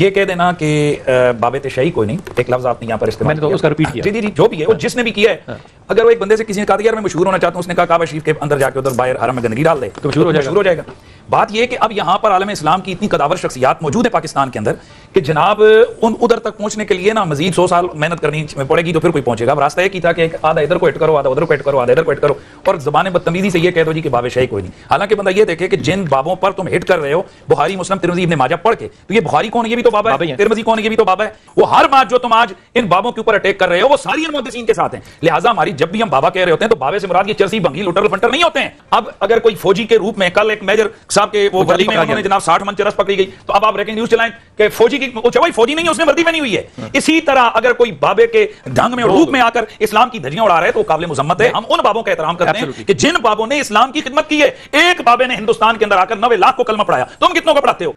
ये कह देना कि बाबे शाही कोई नहीं एक लफ्ज आपने यहाँ पर इस्तेमाल मैंने तो उसका रिपीट हाँ, किया जी जी जो भी है वो हाँ। जिसने भी किया है हाँ। अगर वो एक बंदे से किसी ने कहा यार मैं मशहूर होना चाहता हूँ उसने कहा काबा शरीफ के अंदर जाकर उधर बाहर हरम में गंदगी डाल दे तो मशहूर हो तो जाएगा बात यह कि अब यहाँ पर आलम इस्लाम की इतनी कदावर शख्सियात मौजूद है पाकिस्तान के अंदर कि जनाब उन उधर तक पहुंचने के लिए ना मजीद सौ साल मेहनत करनी पड़ेगी तो फिर कोई पहुंचेगा अब रास्ता एक ही था कि आधा इधर को एट करो आधा उधर को एट करो आधा इधर को एट करो और जबान बदतमीजी से यह कह दो जी कि बाबे शाही कोई नहीं हालांकि बंदा यह देखे कि जिन बाबों पर तुम हिट कर रहे हो बुहारी मुस्लिम तिरमजी ने माजा पढ़ के तो ये बुहारी कौन ये भी तो बाबा है तिरमजी कौन ये भी तो बाबा है वो हर बात जो तुम आज इन बाबों के ऊपर अटैक कर रहे हो वो सारी मुहदसिन के साथ है लिहाजा हमारी जब भी हम बाबा कह रहे होते हैं तो बाबे से मुराद की चर्सी बंगी लुटर फंटर नहीं होते हैं अब अगर कोई फौजी के रूप में कल एक मेजर साहब के वो गली में जनाब साठ मन चरस पकड़ी गई तो अब आप ब्रेकिंग न्यूज चलाएं कि फौजी किसी की वो वही फौजी नहीं है उसने वर्दी पहनी हुई है इसी तरह अगर कोई बाबे के ढंग में रूप में आकर इस्लाम की धजियां उड़ा रहे तो काबिल मुजम्मत है हम उन बाबों का एहतराम करते हैं कि जिन बाबों ने इस्लाम की खिदमत की है एक बाबे ने हिंदुस्तान के अंदर आकर नवे लाख को कलमा पढ़ाया तुम कितनों को पढ़ाते हो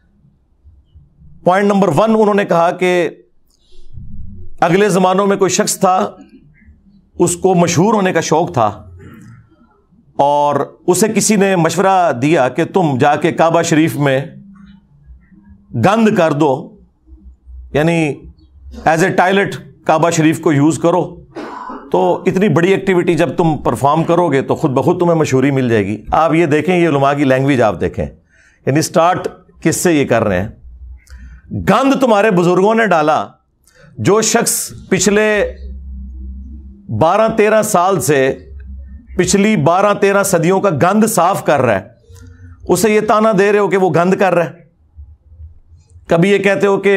पॉइंट नंबर वन उन्होंने कहा कि अगले जमानों में कोई शख्स था उसको मशहूर होने का शौक था और उसे किसी ने मशवरा दिया कि तुम जाके काबा शरीफ में गंद कर दो यानी एज ए टायलेट काबा शरीफ को यूज़ करो तो इतनी बड़ी एक्टिविटी जब तुम परफॉर्म करोगे तो खुद बखुद तुम्हें मशहूरी मिल जाएगी आप ये देखें ये लमा की लैंग्वेज आप देखें यानी स्टार्ट किससे ये कर रहे हैं गंद तुम्हारे बुजुर्गों ने डाला जो शख्स पिछले बारह तेरह साल से पिछली बारह तेरह सदियों का गंद साफ कर रहा है उसे ये ताना दे रहे हो कि वो गंद कर रहा है कभी ये कहते हो कि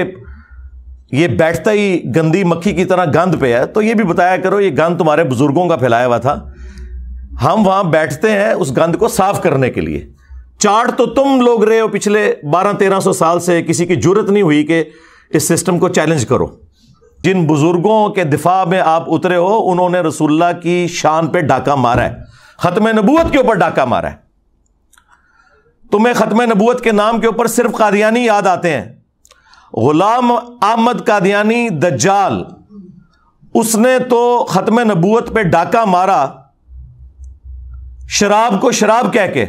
ये बैठता ही गंदी मक्खी की तरह गंद पे है तो ये भी बताया करो ये गंद तुम्हारे बुजुर्गों का फैलाया हुआ था हम वहां बैठते हैं उस गंद को साफ करने के लिए चार्ट तो तुम लोग रहे हो पिछले बारह तेरह सौ साल से किसी की जरूरत नहीं हुई कि इस सिस्टम को चैलेंज करो जिन बुजुर्गों के दिफा में आप उतरे हो उन्होंने रसुल्ला की शान पर डाका मारा है खत्म नबूत के ऊपर डाका मारा है तुम्हें खत्म नबूत के नाम के ऊपर सिर्फ कादियानी याद आते हैं गुलाम आमद कादियानी जाल उसने तो ख़त्म नबूत पर डाका मारा शराब को शराब कह के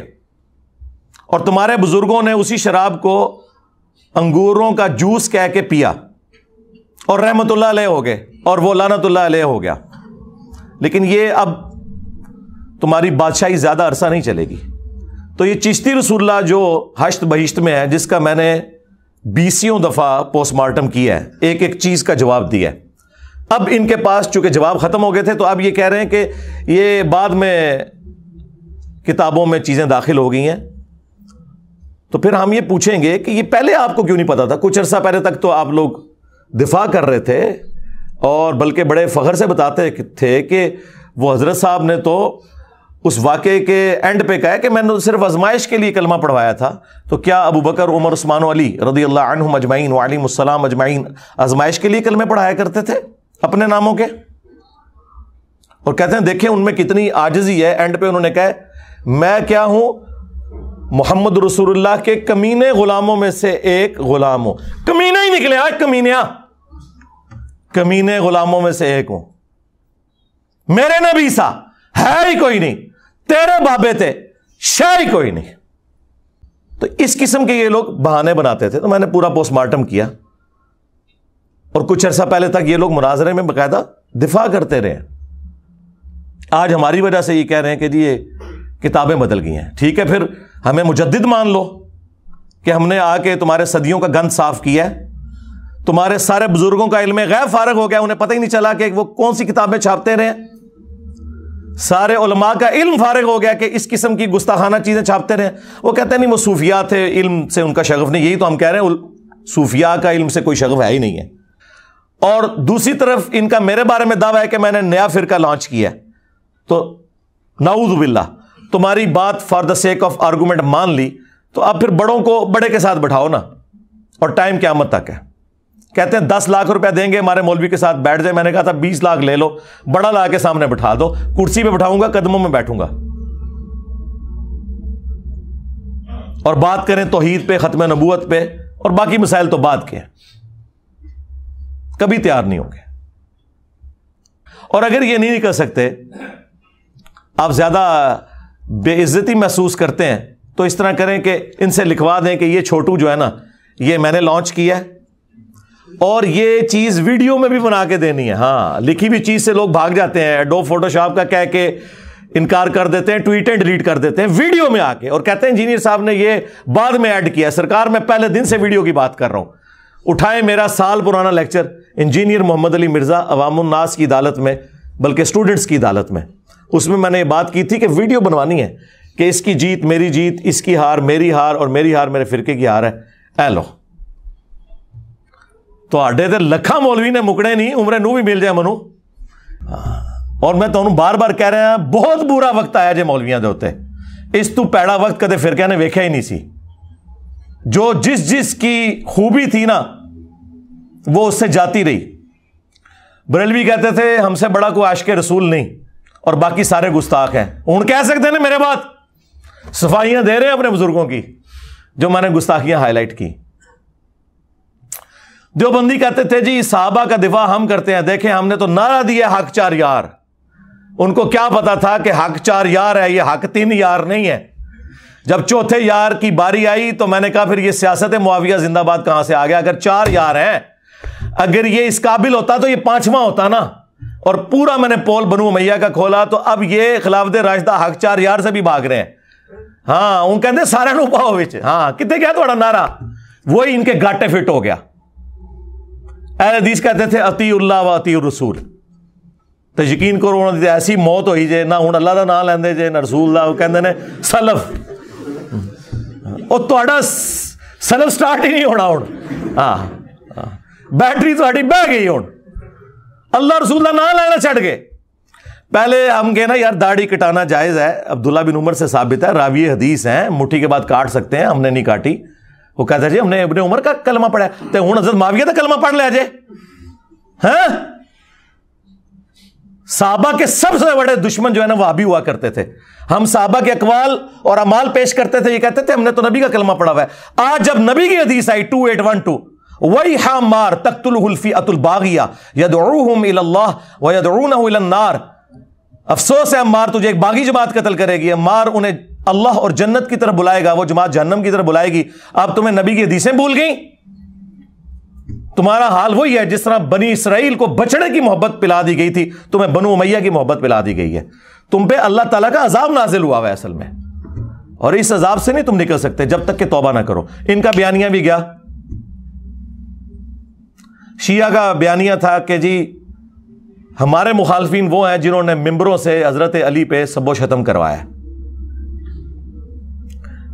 और तुम्हारे बुज़ुर्गों ने उसी शराब को अंगूरों का जूस कह के पिया और रहमत ला हो गए और वो लानतुल्ला अलैह हो गया लेकिन ये अब तुम्हारी बादशाही ज़्यादा अरसा नहीं चलेगी तो ये चिश्ती रसूल्ला जो हश्त बहिश्त में है जिसका मैंने बीसियों दफा पोस्टमार्टम किया है एक एक चीज का जवाब दिया है अब इनके पास चूंकि जवाब खत्म हो गए थे तो अब ये कह रहे हैं कि ये बाद में किताबों में चीजें दाखिल हो गई हैं तो फिर हम ये पूछेंगे कि ये पहले आपको क्यों नहीं पता था कुछ अरसा पहले तक तो आप लोग दिफा कर रहे थे और बल्कि बड़े फखर से बताते थे कि वो हज़रत साहब ने तो उस वाक्य के एंड पे कहा कि मैंने सिर्फ आजमाइश के लिए कलमा पढ़वाया था तो क्या अबू बकर उमर उस्मान अली रदी अल्लाह अजमाइन वालीसम अजमाइन आजमाइश के लिए कलमे पढ़ाया करते थे अपने नामों के और कहते हैं देखें उनमें कितनी आजजी है एंड पे उन्होंने कहा मैं क्या हूं मोहम्मद रसूलुल्लाह के कमीने गुलामों में से एक गुलाम हूं कमीना ही निकले आज कमीनिया कमीने गुलामों में से एक हूं मेरे नबी सा है ही कोई नहीं तेरे बाबे थे शायद कोई नहीं तो इस किस्म के ये लोग बहाने बनाते थे तो मैंने पूरा पोस्टमार्टम किया और कुछ अर्सा पहले तक ये लोग मुनाजरे में बाकायदा दिफा करते रहे आज हमारी वजह से ये कह रहे हैं कि जी ये किताबें बदल गई हैं ठीक है फिर हमें मुजद्द मान लो कि हमने आके तुम्हारे सदियों का गंद साफ किया है तुम्हारे सारे बुजुर्गों का इलम गैर फारग हो गया उन्हें पता ही नहीं चला कि वो कौन सी किताबें छापते रहे सारे उलमा का इल्म फारग हो गया कि इस किस्म की गुस्ताखाना चीज़ें छापते रहे वो कहते हैं नहीं वो सूफिया थे इल्म से उनका शगफ नहीं यही तो हम कह रहे हैं सूफिया का इल्म से कोई शगफ है ही नहीं है और दूसरी तरफ इनका मेरे बारे में दावा है कि मैंने नया फिरका लॉन्च किया तो नाउदबिल्ला तुम्हारी बात for the sake of argument मान ली तो आप फिर बड़ों को बड़े के साथ बैठाओ ना और टाइम क्या मत तक है कहते हैं दस लाख रुपया देंगे हमारे मौलवी के साथ बैठ जाए मैंने कहा था बीस लाख ले लो बड़ा ला के सामने बैठा दो कुर्सी पे बैठाऊंगा कदमों में बैठूंगा और बात करें तोहीद पे ख़त्म नबूत पे और बाकी मिसाइल तो बाद के कभी तैयार नहीं होंगे और अगर ये नहीं कर सकते आप ज़्यादा बेइज्जती महसूस करते हैं तो इस तरह करें कि इनसे लिखवा दें कि ये छोटू जो है ना ये मैंने लॉन्च किया है और ये चीज़ वीडियो में भी बना के देनी है हाँ लिखी हुई चीज़ से लोग भाग जाते हैं डो फोटोशॉप का कह के इनकार कर देते हैं ट्वीटें डिलीट कर देते हैं वीडियो में आके और कहते हैं इंजीनियर साहब ने ये बाद में ऐड किया सरकार मैं पहले दिन से वीडियो की बात कर रहा हूं उठाए मेरा साल पुराना लेक्चर इंजीनियर मोहम्मद अली मिर्जा अवामनास की अदालत में बल्कि स्टूडेंट्स की अदालत में उसमें मैंने बात की थी कि वीडियो बनवानी है कि इसकी जीत मेरी जीत इसकी हार मेरी हार और मेरी हार मेरे फिरके की हार है एलो ਤੁਹਾਡੇ ਤੇ ਲੱਖਾਂ ਮੌਲਵੀ ਨੇ ਮੁਕੜੇ ਨਹੀਂ ਉਮਰੇ ਨੂੰ ਵੀ ਮਿਲ ਜਾ ਮਨੂੰ ਔਰ ਮੈਂ ਤੁਹਾਨੂੰ बार ਬਾਰ ਕਹਿ ਰਿਹਾ बहुत बुरा वक्त आया जे ਮੌਲਵੀਆਂ के ਉੱਤੇ इस तू ਪੈੜਾ वक्त कदम फिर क्या ਵੇਖਿਆ ਹੀ ਨਹੀਂ ਸੀ जो जिस जिस की खूबी थी ना वो उससे जाती रही बरेलवी कहते थे हमसे बड़ा कोई आश के रसूल नहीं और बाकी सारे गुस्ताख हैं हूँ कह सकते ना मेरे बात सफाइयां दे रहे हैं अपने बुजुर्गों की जो मैंने गुस्ताखियाँ हाईलाइट की देवबंदी कहते थे जी साहबा का दिफा हम करते हैं देखें हमने तो नारा दिया हक चार यार उनको क्या पता था कि हक चार यार है ये हक तीन यार नहीं है जब चौथे यार की बारी आई तो मैंने कहा फिर ये सियासत मुआविया जिंदाबाद कहां से आ गया अगर चार यार है अगर ये इस काबिल होता तो ये पांचवा होता ना और पूरा मैंने पोल बनू मैया का खोला तो अब ये खिलाफत राजदा हक चार यार से भी भाग रहे हैं हाँ उन कहते सारे पाओ बिच हाँ कितने क्या थोड़ा नारा वही इनके गाटे फिट हो गया अहल हदीस कहते थे उल्ला व अती रसूल तो यकीन करो उन्होंने तो ऐसी मौत हुई जे ना हूँ अल्लाह का ना लेंदे जे ना रसूल का कहते हैं सलफ तो सलफ स्टार्ट ही नहीं होना हूँ हाँ बैटरी थोड़ी बह गई हूँ अल्लाह रसूल का ना लेना छड़ गए पहले हम कहे ना यार दाढ़ी कटाना जायज़ है अब्दुल्ला बिन उमर से साबित है रावी हदीस हैं मुठ्ठी के बाद काट सकते हैं हमने नहीं काटी वो कहता जी हमने अपने उम्र का कलमा पढ़ा तो हूं हजरत माविया का कलमा पढ़ लिया जे है हाँ? साहबा के सबसे बड़े दुश्मन जो है ना वह भी हुआ करते थे हम साहबा के अकवाल और अमाल पेश करते थे ये कहते थे हमने तो नबी का कलमा पढ़ा हुआ है आज जब नबी की हदीस आई टू एट वन टू वही हा मार तख्तुल तख्तुल्फी अतुल बागिया नार अफसोस है मार तुझे एक बागी जमात कतल करेगी मार उन्हें अल्लाह और जन्नत की तरफ बुलाएगा वो जमात जहन्नम की तरफ बुलाएगी अब तुम्हें नबी की हदीसें भूल गई तुम्हारा हाल वही है जिस तरह बनी इसराइल को बछड़े की मोहब्बत पिला दी गई थी तुम्हें बनु मैया की मोहब्बत पिला दी गई है तुम पे अल्लाह ताला का अजाब नाजिल हुआ है असल में और इस अजाब से नहीं तुम निकल सकते जब तक के तोबा ना करो इनका बयानिया भी गया शिया का बयानिया था कि जी हमारे मुखालफिन वो हैं जिन्होंने मिम्बरों से हजरत अली पे सबोश करवाया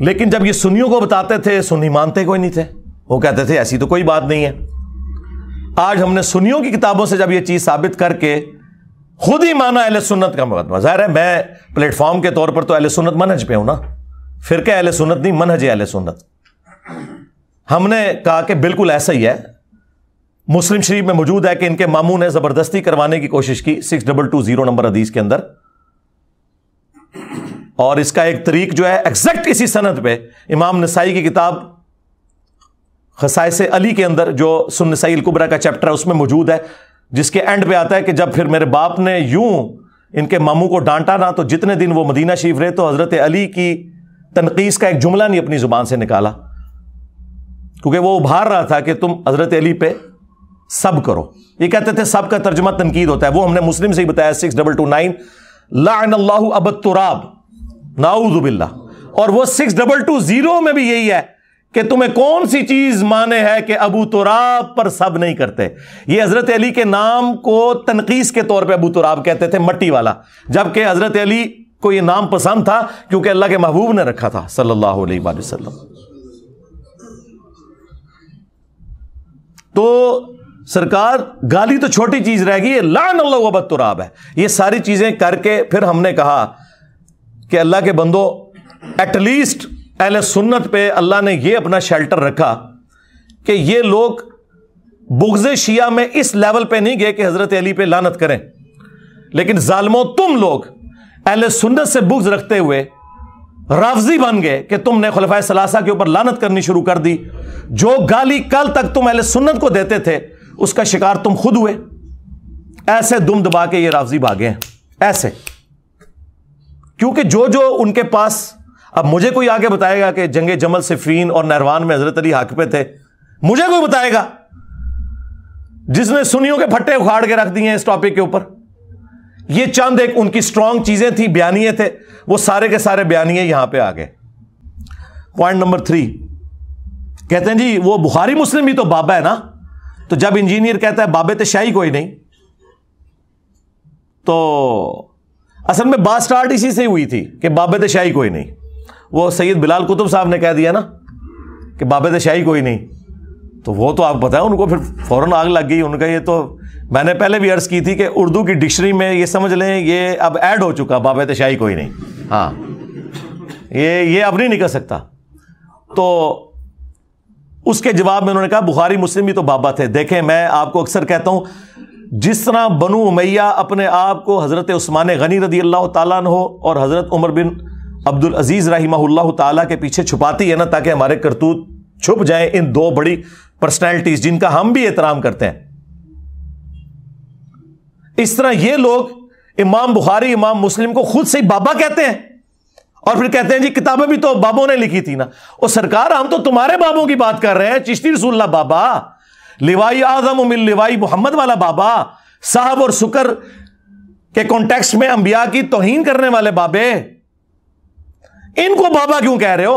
लेकिन जब ये सुनियों को बताते थे सुनी मानते कोई नहीं थे वो कहते थे ऐसी तो कोई बात नहीं है आज हमने सुनियों की किताबों से जब ये चीज़ साबित करके खुद ही माना अहल सुन्नत का मुकदमा मतलब। ज़ाहिर है मैं प्लेटफॉर्म के तौर पर तो अहल सुन्नत मनहज पे हूं ना फिर क्या अहल सुन्नत नहीं मनहज अहल सुन्नत हमने कहा कि बिल्कुल ऐसा ही है मुस्लिम शरीफ में मौजूद है कि इनके मामू ने ज़बरदस्ती करवाने की कोशिश की six double two zero number हदीस के अंदर और इसका एक तरीक जो है एग्जैक्ट इसी सनत पे इमाम नसाई की किताब खसाइस अली के अंदर जो सुनसाई कुबरा का चैप्टर है उसमें मौजूद है जिसके एंड पे आता है कि जब फिर मेरे बाप ने यूं इनके मामू को डांटा ना तो जितने दिन वो मदीना शरीफ रहे तो हज़रत अली की तनकीस का एक जुमला नहीं अपनी ज़ुबान से निकाला क्योंकि वो उभार रहा था कि तुम हज़रत अली पे सब करो ये कहते थे सब का तर्जमा तनकीद होता है वो हमने मुस्लिम से ही बताया six double two nine line अब तुराब नाउजुबिल्ला और वो सिक्स डबल टू जीरो में भी यही है कि तुम्हें कौन सी चीज माने है कि अबू तुराब पर सब नहीं करते ये हजरत अली के नाम को तनकीस के तौर पे अबू तुराब कहते थे मट्टी वाला जबकि हजरत अली को ये नाम पसंद था क्योंकि अल्लाह के महबूब ने रखा था सल्लल्लाहु अलैहि वसल्लम तो सरकार गाली तो छोटी चीज रहेगी लान अल्लाह तुराब है ये सारी चीजें करके फिर हमने कहा कि अल्लाह के बंदो एटलीस्ट एल सुन्नत पे अल्लाह ने यह अपना शेल्टर रखा कि ये लोग बुग्ज शिया में इस लेवल पे नहीं गए कि हज़रत अली पे लानत करें लेकिन जालमो तुम लोग अहल सुन्नत से बुग्ज रखते हुए राफजी बन गए कि तुमने खलफा सलासा के ऊपर लानत करनी शुरू कर दी जो गाली कल तक तुम अहल सुन्नत को देते थे उसका शिकार तुम खुद हुए ऐसे दुम दबा के ये राफजी भागे हैं ऐसे क्योंकि जो जो उनके पास अब मुझे कोई आगे बताएगा कि जंगे जमल सिफीन और नहरवान में हजरत अली हक पे थे मुझे कोई बताएगा जिसने सुनियों के फट्टे उखाड़ के रख दिए इस टॉपिक के ऊपर ये चंद एक उनकी स्ट्रांग चीजें थी बयानिए थे वो सारे के सारे बयानिए यहां पे आ गए पॉइंट नंबर थ्री कहते हैं जी वो बुखारी मुस्लिम भी तो बाबा है ना तो जब इंजीनियर कहता है बाबे तो शाही कोई नहीं तो असल में बात स्टार्ट इसी से हुई थी कि बाबत शाही कोई नहीं वो सैयद बिलाल कुतुब साहब ने कह दिया ना कि बाबत शाही कोई नहीं तो वो तो आप बताएं उनको फिर फ़ौरन आग लग गई उनका ये तो मैंने पहले भी अर्ज़ की थी कि उर्दू की डिक्शनरी में ये समझ लें ये अब ऐड हो चुका बाबत शाही कोई नहीं हाँ ये ये अब नहीं निकल सकता तो उसके जवाब में उन्होंने कहा बुखारी मुस्लिम भी तो बाबा थे देखें मैं आपको अक्सर कहता हूँ जिस तरह बनु उमैया अपने आप को हज़रत उस्मान गनी रदी अल्लाह तहो और हज़रत उमर बिन अब्दुल अजीज़ रही ताला के पीछे छुपाती है ना ताकि हमारे करतूत छुप जाए इन दो बड़ी पर्सनैलिटीज़ जिनका हम भी एहतराम करते हैं इस तरह ये लोग इमाम बुखारी इमाम मुस्लिम को खुद से ही बाबा कहते हैं और फिर कहते हैं जी किताबें भी तो बाबों ने लिखी थी ना और सरकार हम तो तुम्हारे बाबों की बात कर रहे हैं चिश्ती रसुल्ला बाबा लिवाई आजम उमिल लिवाई मोहम्मद वाला बाबा साहब और सुकर के कॉन्टेक्स्ट में अंबिया की तोहीन करने वाले बाबे इनको बाबा क्यों कह रहे हो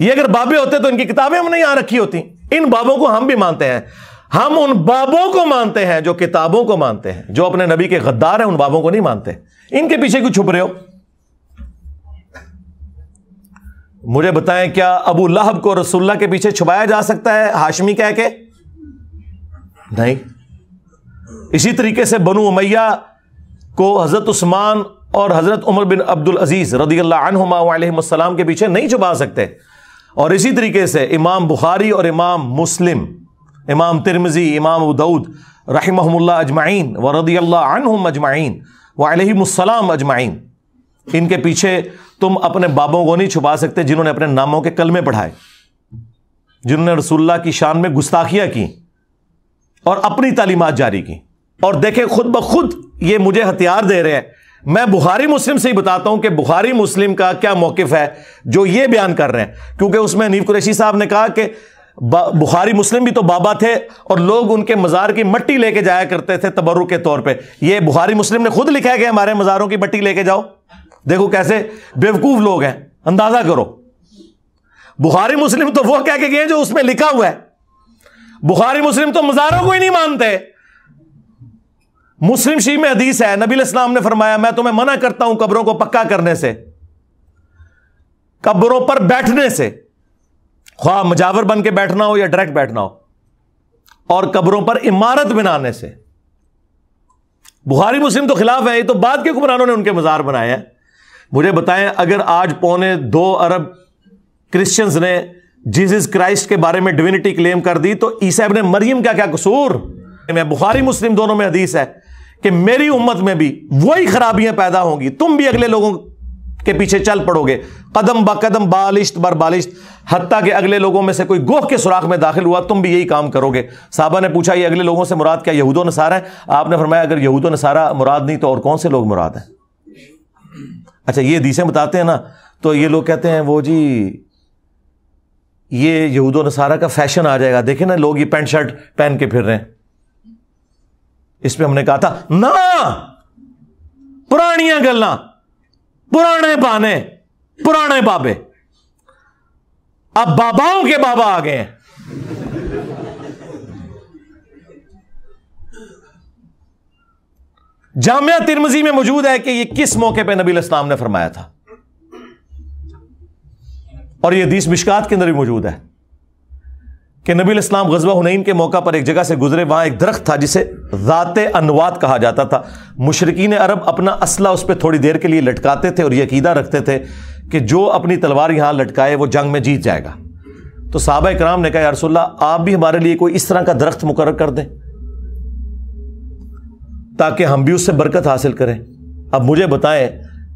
ये अगर बाबे होते तो इनकी किताबें हमने यहां रखी होती इन बाबों को हम भी मानते हैं हम उन बाबों को मानते हैं जो किताबों को मानते हैं जो अपने नबी के गद्दार हैं उन बाबों को नहीं मानते इनके पीछे क्यों छुप रहे हो मुझे बताएं क्या अबू लहब को रसुल्ला के पीछे छुपाया जा सकता है हाशमी कह के नहीं इसी तरीके से बनु उमैया को हज़रत उस्मान और हज़रत उमर बिन अब्दुल अजीज़ रदी अल्लाहमासम के पीछे नहीं छुपा सकते और इसी तरीके से इमाम बुखारी और इमाम मुस्लिम इमाम तिरमजी इमाम उदऊद रही अजमाइन व रदी अल्लाहम अजमाइन वालमसलाम अजमाइन इनके पीछे तुम अपने बाबों को नहीं छुपा सकते जिन्होंने अपने नामों के कलमे पढ़ाए जिन्होंने रसुल्ला की शान में गुस्ताखियाँ की और अपनी तालीमत जारी की और देखे खुद ब खुद ये मुझे हथियार दे रहे हैं मैं बुखारी मुस्लिम से ही बताता हूं कि बुखारी मुस्लिम का क्या मौकफ है जो ये बयान कर रहे हैं क्योंकि उसमें अनीब कुरैशी साहब ने कहा कि बुखारी मुस्लिम भी तो बाबा थे और लोग उनके मज़ार की मट्टी लेके जाया करते थे तबर्र के तौर पे ये बुखारी मुस्लिम ने खुद लिखा है कि हमारे मज़ारों की मट्टी लेके जाओ देखो कैसे बेवकूफ़ लोग हैं अंदाज़ा करो बुखारी मुस्लिम तो वो कह के गए जो उसमें लिखा हुआ है बुखारी मुस्लिम तो मजारों को ही नहीं मानते मुस्लिम शी में हदीस है नबी इस्लाम ने फरमाया मैं तुम्हें मना करता हूं कब्रों को पक्का करने से कब्रों पर बैठने से ख्वाह मजावर बन के बैठना हो या डायरेक्ट बैठना हो और कब्रों पर इमारत बनाने से बुखारी मुस्लिम तो खिलाफ है ये तो बाद के कुमरानों ने उनके मजार बनाए हैं मुझे बताएं अगर आज पौने दो अरब क्रिश्चियंस ने जीसस क्राइस्ट के बारे में डिविनिटी क्लेम कर दी तो ईसा ने मरियम का क्या कसूर मैं बुखारी मुस्लिम दोनों में हदीस है कि मेरी उम्मत में भी वही खराबियां पैदा होंगी तुम भी अगले लोगों के पीछे चल पड़ोगे कदम ब कदम बालिश्त बर बालिश हत्या के अगले लोगों में से कोई गोह के सुराख में दाखिल हुआ तुम भी यही काम करोगे साहबा ने पूछा ये अगले लोगों से मुराद क्या यहूदो नसारा है आपने फरमाया अगर यहूदो नसारा मुराद नहीं तो और कौन से लोग मुराद है अच्छा ये हदीसें बताते हैं ना तो ये लोग कहते हैं वो जी ये यहूद नसारा का फैशन आ जाएगा देखे ना लोग ये पैंट शर्ट पहन के फिर रहे हैं इस पर हमने कहा था ना पुरानिया गल पुराने बाने पुराने बाबे अब बाबाओं के बाबा आ गए हैं जामिया तिरमजी में मौजूद है कि यह किस मौके पर नबी इस्लाम ने फरमाया था और यह हदीस मिशकात के अंदर भी मौजूद है कि नबी इस्लाम गजबा हुनैन के मौका पर एक जगह से गुजरे वहां एक दरख्त था जिसे ज़ात अनुवाद कहा जाता था मुशरकिन अरब अपना असला उस पर थोड़ी देर के लिए लटकाते थे और यह अकीदा रखते थे कि जो अपनी तलवार यहां लटकाए वह जंग में जीत जाएगा तो साहबा कराम ने कहा यारसोल्ला आप भी हमारे लिए कोई इस तरह का दरख्त मुकर कर दें ताकि हम भी उससे बरकत हासिल करें अब मुझे बताएं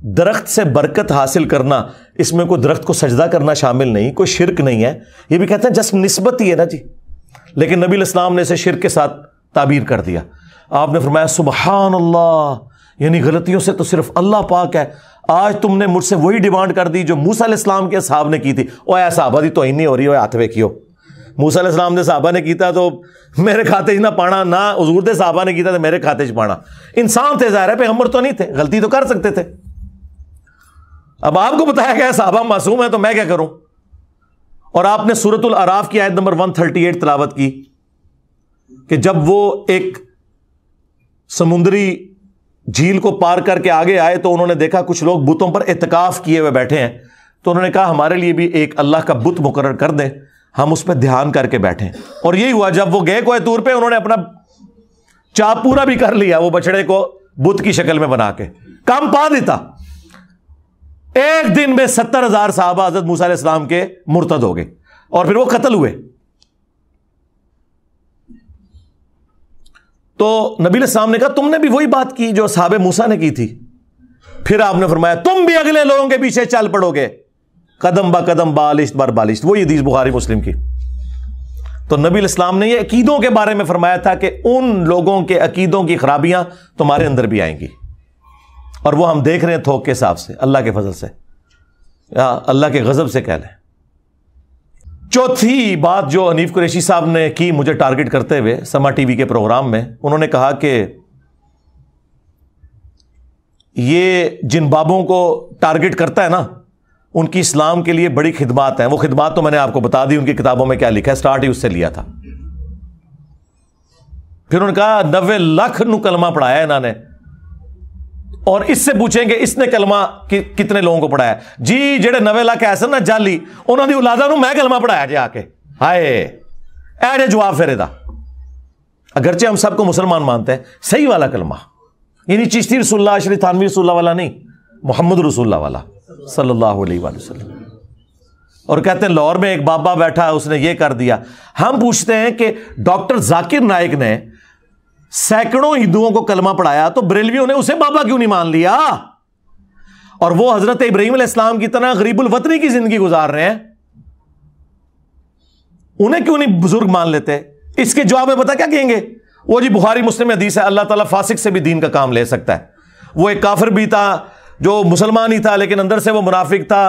दरख्त से बरकत हासिल करना इसमें कोई दरख्त को सजदा करना शामिल नहीं कोई शिरक नहीं है ये भी कहते हैं जस्ट नस्बत ही है ना जी लेकिन नबी इस्लाम ने इसे शिरक के साथ ताबीर कर दिया आपने फरमाया सुबहान अल्लाह यानी गलतियों से तो सिर्फ अल्लाह पाक है आज तुमने मुझसे वही डिमांड कर दी जो मूसा इस्लाम के साहब ने की थी ओ साहबा दी तो ही नहीं हो रही हो की हो मूसा इस्लाम ने साहबा ने किया तो मेरे खाते ना पाना ना हजूर दे साहबा ने किया तो मेरे खाते च पाना इंसान थे ज़ाहिर है हमर तो नहीं थे गलती तो कर सकते थे अब आपको बताया गया साहबा मासूम है तो मैं क्या करूं और आपने सूरतुल अराफ की आयत नंबर वन थर्टी एट तलावत की कि जब वो एक समुद्री झील को पार करके आगे आए तो उन्होंने देखा कुछ लोग बुतों पर एतकाफ किए हुए बैठे हैं तो उन्होंने कहा हमारे लिए भी एक अल्लाह का बुत मुकर कर दें हम उस पर ध्यान करके बैठे और यही हुआ जब वो गए को तूर पर उन्होंने अपना चाप पूरा भी कर लिया वो बछड़े को बुत की शक्ल में बना के काम पा देता एक दिन में सत्तर हजार साहब हजरत मूसा इस्लाम के मुर्तद हो गए और फिर वो कतल हुए तो नबी इस्लाम ने कहा तुमने भी वही बात की जो साहब मूसा ने की थी फिर आपने फरमाया तुम भी अगले लोगों के पीछे चल पड़ोगे कदम बा कदम बालिश बर बालिश वही हदीस बुखारी मुस्लिम की तो नबी इस्लाम ने ये अकीदों के बारे में फरमाया था कि उन लोगों के अकीदों की खराबियां तुम्हारे अंदर भी आएंगी और वो हम देख रहे हैं थोक के हिसाब से अल्लाह के फजल से या अल्लाह के गज़ब से कह लें चौथी बात जो अनीफ कुरेशी साहब ने की मुझे टारगेट करते हुए समा टीवी के प्रोग्राम में उन्होंने कहा कि ये जिन बाबों को टारगेट करता है ना उनकी इस्लाम के लिए बड़ी खिदमात है वो खिदमात तो मैंने आपको बता दी उनकी किताबों में क्या लिखा है स्टार्ट ही उससे लिया था फिर उन्होंने कहा नब्बे लाख नुकलमा पढ़ाया इन्होंने और इससे पूछेंगे इसने कलमा कि, कितने लोगों को पढ़ाया जी जेडे नवे लाख ਨਾ ਜਾਲੀ ਉਹਨਾਂ ਦੀ ਔਲਾਦਾਂ ਨੂੰ ਮੈਂ ਕਲਮਾ ਪੜਾਇਆ ਜੇ ਆ ਕੇ ਹਾਏ ਇਹ ਜੇ ਜਵਾਬ अगरचे हम सबको मुसलमान मानते हैं सही वाला कलमा यानी चिश्ती रसुल्ला श्री थानवी रसुल्ला वाला नहीं मोहम्मद रसुल्ला वाला सल्लल्लाहु और कहते हैं लाहौर में एक बाबा बैठा उसने ये कर दिया हम पूछते हैं कि डॉक्टर जाकिर नायक ने सैकड़ों हिंदुओं को कलमा पढ़ाया तो बरेलवियों ने उसे बाबा क्यों नहीं मान लिया और वो हजरत इब्राहिम इस्लाम की तरह गरीबुल वतनी की जिंदगी गुजार रहे हैं उन्हें क्यों नहीं बुजुर्ग मान लेते इसके जवाब में पता क्या कहेंगे वो जी बुखारी मुस्लिम हदीस है अल्लाह ताला फासिक से भी दीन का काम ले सकता है वो एक काफिर भी था जो मुसलमान ही था लेकिन अंदर से वो मुनाफिक था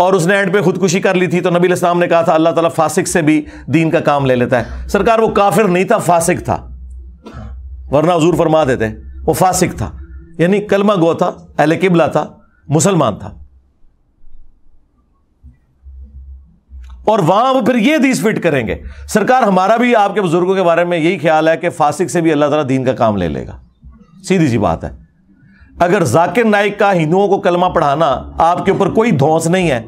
और उसने एंड पे खुदकुशी कर ली थी तो नबी इस्लाम ने कहा था अल्लाह ताला फासिक से भी दीन का काम ले लेता है सरकार वो काफिर नहीं था फासिक था वरना हजूर फरमा देते वो फासिक था यानी कलमा गो था अहल किबला था मुसलमान था और वहां वो फिर ये दीस फिट करेंगे सरकार हमारा भी आपके बुजुर्गों के बारे में यही ख्याल है कि फासिक से भी अल्लाह तला दीन का काम ले लेगा सीधी सी बात है अगर जाकिर नाइक का हिंदुओं को कलमा पढ़ाना आपके ऊपर कोई धौस नहीं है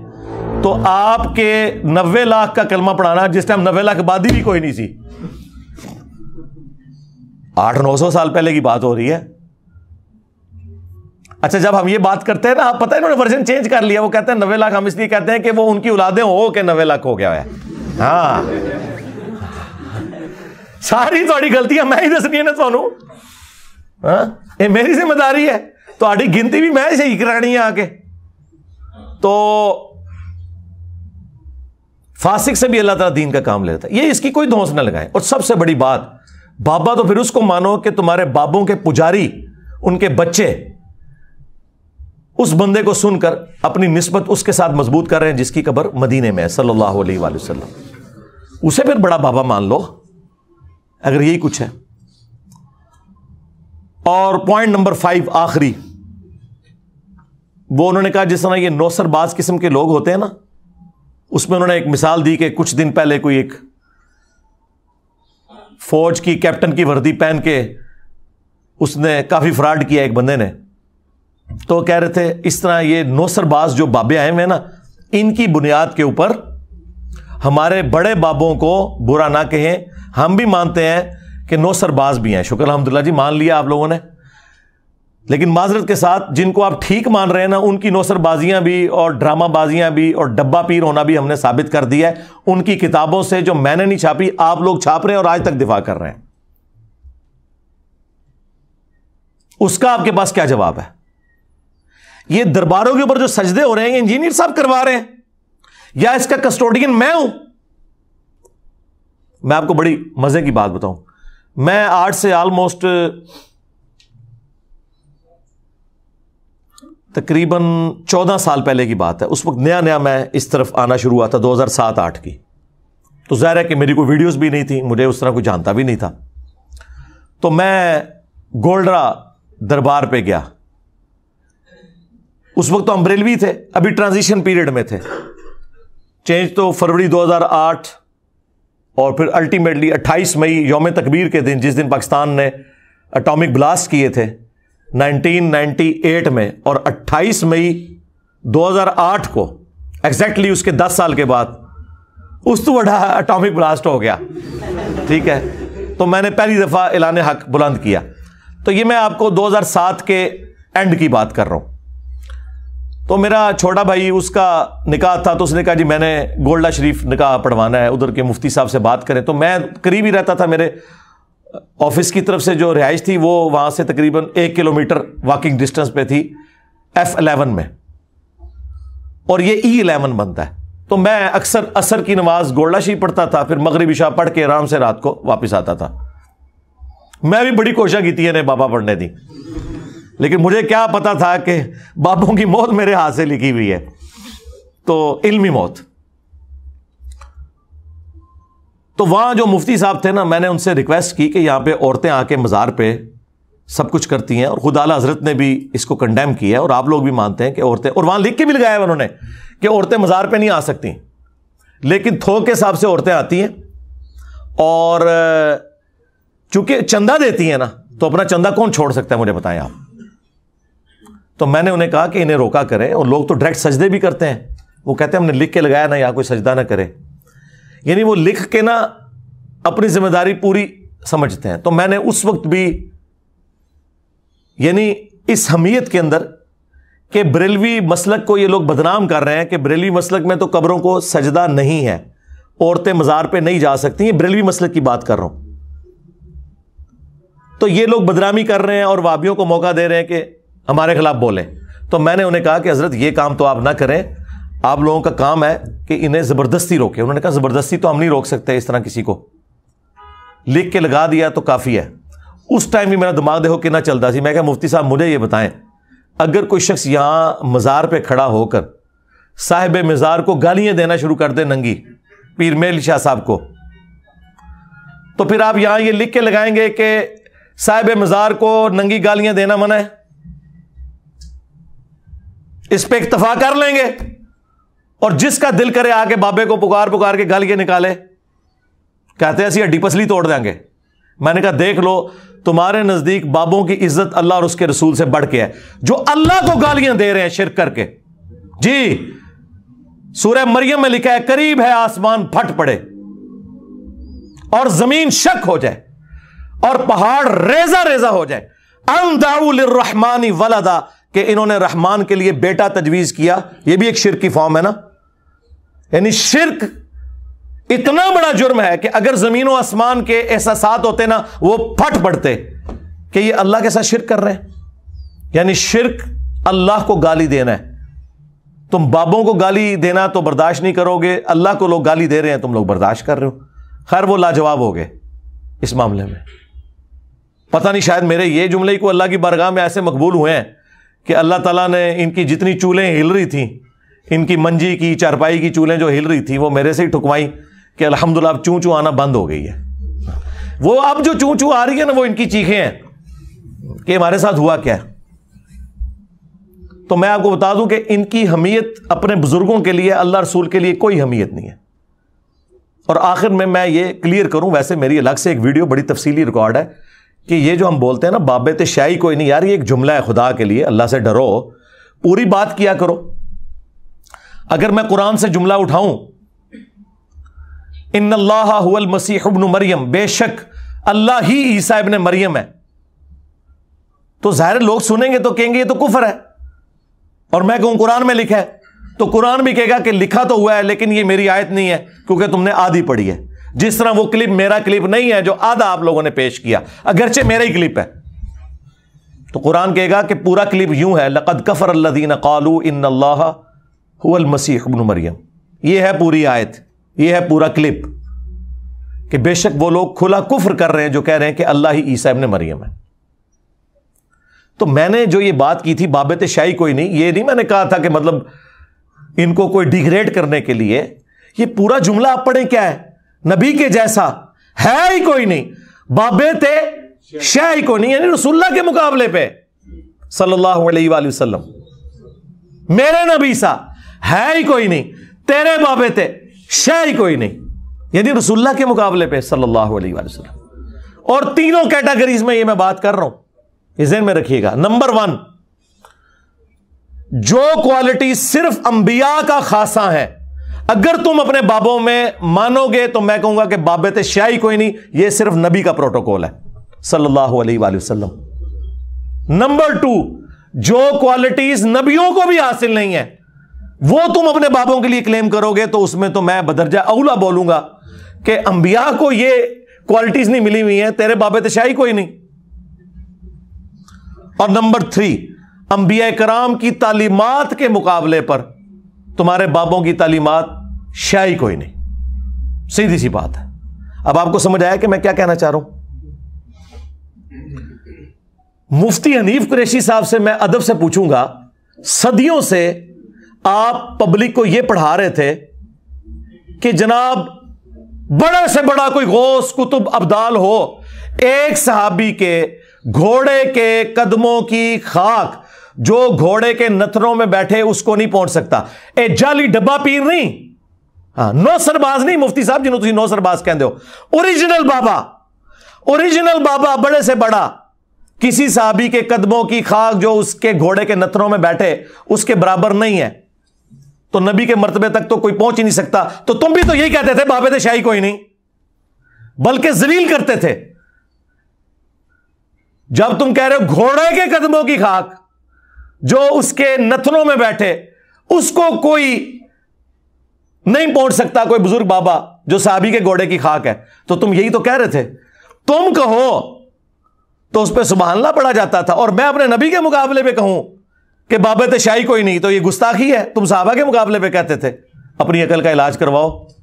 तो आपके नब्बे लाख का कलमा पढ़ाना जिस टाइम नब्बे लाख आबादी भी कोई नहीं थी आठ नौ सौ साल पहले की बात हो रही है अच्छा जब हम ये बात करते हैं ना आप पता है इन्होंने वर्जन चेंज कर लिया वो कहते हैं नब्बे लाख हम इसलिए कहते हैं कि वो उनकी उलादे हो के नवे लाख हो गया है हाँ सारी थोड़ी गलतियां मैं ही दसनी है ना थोनू हाँ? ये मेरी जिम्मेदारी है थोड़ी तो गिनती भी मैं सही करानी है आके तो फासिक से भी अल्लाह ताला दीन का काम लेता है ये इसकी कोई धौंस ना लगाए और सबसे बड़ी बात बाबा तो फिर उसको मानो कि तुम्हारे बाबों के पुजारी उनके बच्चे उस बंदे को सुनकर अपनी नस्बत उसके साथ मजबूत कर रहे हैं जिसकी कबर मदीने में है सल्लल्लाहु उसे फिर बड़ा बाबा मान लो अगर यही कुछ है और पॉइंट नंबर फाइव आखिरी वो उन्होंने कहा जिस तरह ये नौसरबाज किस्म के लोग होते हैं ना उसमें उन्होंने एक मिसाल दी कि कुछ दिन पहले कोई एक फौज की कैप्टन की वर्दी पहन के उसने काफ़ी फ्रॉड किया एक बंदे ने तो कह रहे थे इस तरह ये नौसरबाज जो बाबे आए हुए हैं ना इनकी बुनियाद के ऊपर हमारे बड़े बाबों को बुरा ना कहें हम भी मानते हैं कि नौसरबाज भी हैं शुक्र अलहमदिल्ला जी मान लिया आप लोगों ने लेकिन माजरत के साथ जिनको आप ठीक मान रहे हैं ना उनकी नौसरबाजियां भी और ड्रामाबाजियां भी और डब्बा पीर होना भी हमने साबित कर दिया है उनकी किताबों से जो मैंने नहीं छापी आप लोग छाप रहे हैं और आज तक दिफा कर रहे हैं उसका आपके पास क्या जवाब है ये दरबारों के ऊपर जो सजदे हो रहे हैं इंजीनियर साहब करवा रहे हैं या इसका कस्टोडियन मैं हूं मैं आपको बड़ी मजे की बात बताऊं मैं आठ से ऑलमोस्ट तकरीबन चौदह साल पहले की बात है उस वक्त नया नया मैं इस तरफ आना शुरू हुआ था दो हजार सात आठ की तो ज़ाहिर है कि मेरी कोई वीडियोस भी नहीं थी मुझे उस तरह कोई जानता भी नहीं था तो मैं गोल्डरा दरबार पे गया उस वक्त तो अम्ब्रेलवी थे अभी ट्रांजिशन पीरियड में थे चेंज तो फरवरी 2008 और फिर अल्टीमेटली 28 मई योम तकबीर के दिन जिस दिन पाकिस्तान ने अटोमिक ब्लास्ट किए थे 1998 में और 28 मई 2008 को एग्जैक्टली exactly उसके 10 साल के बाद उस तो बड़ा अटोमिक ब्लास्ट हो गया ठीक है तो मैंने पहली दफ़ा एलान हक बुलंद किया तो ये मैं आपको 2007 के एंड की बात कर रहा हूं तो मेरा छोटा भाई उसका निकाह था तो उसने कहा जी मैंने गोल्डा शरीफ निकाह पढ़वाना है उधर के मुफ्ती साहब से बात करें तो मैं करीब ही रहता था मेरे ऑफिस की तरफ से जो रिहाइश थी वो वहां से तकरीबन एक किलोमीटर वॉकिंग डिस्टेंस पे थी एफ एलेवन में और ये ई e एलेवन बनता है तो मैं अक्सर असर की नमाज शी पढ़ता था फिर मगरब इशा पढ़ के आराम से रात को वापस आता था मैं भी बड़ी कोशिश की थी इन्हें बाबा पढ़ने दी लेकिन मुझे क्या पता था कि बाबों की मौत मेरे हाथ से लिखी हुई है तो इल्मी मौत तो वहां जो मुफ्ती साहब थे ना मैंने उनसे रिक्वेस्ट की कि यहां पे औरतें आके मज़ार पे सब कुछ करती हैं और खुद आला हजरत ने भी इसको कंडेम किया है और आप लोग भी मानते हैं कि औरतें और वहां लिख के भी लगाया है उन्होंने कि औरतें मज़ार पे नहीं आ सकती लेकिन थोक के हिसाब से औरतें आती हैं और चूंकि चंदा देती हैं ना तो अपना चंदा कौन छोड़ सकता है मुझे बताएं आप तो मैंने उन्हें कहा कि इन्हें रोका करें और लोग तो डायरेक्ट सजदे भी करते हैं वो कहते हैं हमने लिख के लगाया ना यहाँ कोई सजदा ना करे यानी वो लिख के ना अपनी जिम्मेदारी पूरी समझते हैं तो मैंने उस वक्त भी यानी इस हमीयत के अंदर कि बरेलवी मसलक को ये लोग बदनाम कर रहे हैं कि बरेलवी मसलक में तो कब्रों को सजदा नहीं है औरतें मज़ार पे नहीं जा सकती ये बरेलवी मसलक की बात कर रहा हूं तो ये लोग बदनामी कर रहे हैं और वाबियों को मौका दे रहे हैं कि हमारे खिलाफ बोलें तो मैंने उन्हें कहा कि हज़रत ये काम तो आप ना करें आप लोगों का काम है कि इन्हें ज़बरदस्ती रोके उन्होंने कहा ज़बरदस्ती तो हम नहीं रोक सकते इस तरह किसी को लिख के लगा दिया तो काफ़ी है उस टाइम भी मेरा दिमाग देखो कि ना चलता सी मैं क्या मुफ्ती साहब मुझे ये बताएं अगर कोई शख्स यहां मज़ार पे खड़ा होकर साहेब मज़ार को गालियां देना शुरू कर दे नंगी पीर मेल शाह साहब को तो फिर आप यहां ये लिख के लगाएंगे कि साहेब मज़ार को नंगी गालियां देना मना है इस पर इतफा कर लेंगे और जिसका दिल करे आके बाबे को पुकार पुकार के गल के निकाले कहते हैं हड्डी पसली तोड़ देंगे मैंने कहा देख लो तुम्हारे नजदीक बाबों की इज्जत अल्लाह और उसके रसूल से बढ़ के है जो अल्लाह को गालियां दे रहे हैं शिरक करके जी सूर्य मरियम में लिखा है करीब है आसमान फट पड़े और जमीन शक हो जाए और पहाड़ रेजा रेजा हो जाए अमदाउलरहमानी वलादा कि इन्होंने रहमान के लिए बेटा तजवीज किया यह भी एक शिर की फॉर्म है ना यानी शिरक इतना बड़ा जुर्म है कि अगर जमीन और आसमान के एहसास होते ना वो फट पड़ते कि ये अल्लाह के साथ शिरक कर रहे हैं यानी शिरक अल्लाह को गाली देना है तुम बाबों को गाली देना तो बर्दाश्त नहीं करोगे अल्लाह को लोग गाली दे रहे हैं तुम लोग बर्दाश्त कर रहे हो खैर वो लाजवाब हो गए इस मामले में पता नहीं शायद मेरे ये जुमले को अल्लाह की बरगाह में ऐसे मकबूल हुए हैं कि अल्लाह तला ने इनकी जितनी चूलें हिल रही थी इनकी मंजी की चारपाई की चूल्हे जो हिल रही थी वो मेरे से ही ठुकवाई कि अल्हम्दुलिल्लाह अब चू चू आना बंद हो गई है वो अब जो चूं चू आ रही है ना वो इनकी चीखें हैं कि हमारे साथ हुआ क्या तो मैं आपको बता दूं कि इनकी हमीयत अपने बुजुर्गों के लिए अल्लाह रसूल के लिए कोई हमीयत नहीं है और आखिर में मैं ये क्लियर करूं वैसे मेरी अलग से एक वीडियो बड़ी तफसीली रिकॉर्ड है कि ये जो हम बोलते हैं ना बाबे तो शाही कोई नहीं यार ये एक जुमला है खुदा के लिए अल्लाह से डरो पूरी बात किया करो अगर मैं कुरान से जुमला उठाऊं इन अल्लाह मसीह इबन मरियम बेशक अल्लाह ही ईसा इबन मरियम है तो जाहिर लोग सुनेंगे तो कहेंगे ये तो कुफर है और मैं कहूं कुरान में लिखा है तो कुरान भी कहेगा कि लिखा तो हुआ है लेकिन ये मेरी आयत नहीं है क्योंकि तुमने आधी पढ़ी है जिस तरह वो क्लिप मेरा क्लिप नहीं है जो आधा आप लोगों ने पेश किया अगरचे मेरा ही क्लिप है तो कुरान कहेगा कि पूरा क्लिप यूं है लकद कफर अल्लादीन कालू इन अल्लाह हुल मसीह अबन मरियम ये है पूरी आयत ये है पूरा क्लिप कि बेशक वो लोग खुला कुफ्र कर रहे हैं जो कह रहे हैं कि अल्लाह ही ईसा इबन मरियम है तो मैंने जो ये बात की थी बाबत शाही कोई नहीं ये नहीं मैंने कहा था कि मतलब इनको कोई डिग्रेड करने के लिए ये पूरा जुमला आप पढ़े क्या है नबी के जैसा है ही कोई नहीं बाबत शाह ही कोई नहीं यानी रसुल्ला के मुकाबले पे सल्लल्लाहु अलैहि वसल्लम मेरे नबी सा है ही कोई नहीं तेरे बाबे थे शे ही कोई नहीं यदि रसुल्ला के मुकाबले पे सल्लल्लाहु अलैहि वसल्लम और तीनों कैटेगरीज में ये मैं बात कर रहा हूं इस में रखिएगा नंबर वन जो क्वालिटी सिर्फ अंबिया का खासा है अगर तुम अपने बाबों में मानोगे तो मैं कहूंगा कि बाबे ते ही कोई नहीं ये सिर्फ नबी का प्रोटोकॉल है सल्लल्लाहु अलैहि वसल्लम नंबर टू जो क्वालिटीज नबियों को भी हासिल नहीं है वो तुम अपने बाबों के लिए क्लेम करोगे तो उसमें तो मैं बदरजा अवला बोलूंगा कि अंबिया को ये क्वालिटीज नहीं मिली हुई है तेरे बाबे तो शाही कोई नहीं और नंबर थ्री अंबिया कराम की तालीमत के मुकाबले पर तुम्हारे बाबों की तालीमत शाही कोई नहीं सीधी सी बात है अब आपको समझ आया कि मैं क्या कहना चाह रहा हूं मुफ्ती हनीफ कुरेशी साहब से मैं अदब से पूछूंगा सदियों से आप पब्लिक को यह पढ़ा रहे थे कि जनाब बड़े से बड़ा कोई गौस कुतुब अब्दाल हो एक सहाबी के घोड़े के कदमों की खाक जो घोड़े के नथरों में बैठे उसको नहीं पहुंच सकता ए जाली डब्बा पीर नहीं हाँ नौ सरबाज नहीं मुफ्ती साहब जिन्होंने नौ सरबाज कहते हो ओरिजिनल बाबा ओरिजिनल बाबा बड़े से बड़ा किसी साहबी के कदमों की खाक जो उसके घोड़े के नथरों में बैठे उसके बराबर नहीं है तो नबी के मरतबे तक तो कोई पहुंच ही नहीं सकता तो तुम भी तो यही कहते थे बाबे शाही कोई नहीं बल्कि जलील करते थे जब तुम कह रहे हो घोड़े के कदमों की खाक जो उसके नथनों में बैठे उसको कोई नहीं पहुंच सकता कोई बुजुर्ग बाबा जो साहबी के घोड़े की खाक है तो तुम यही तो कह रहे थे तुम कहो तो उस पर सुबहानला पड़ा जाता था और मैं अपने नबी के मुकाबले में कहूं कि बाबत शाही कोई नहीं तो ये गुस्ताखी है तुम साहबा के मुकाबले पे कहते थे अपनी अकल का इलाज करवाओ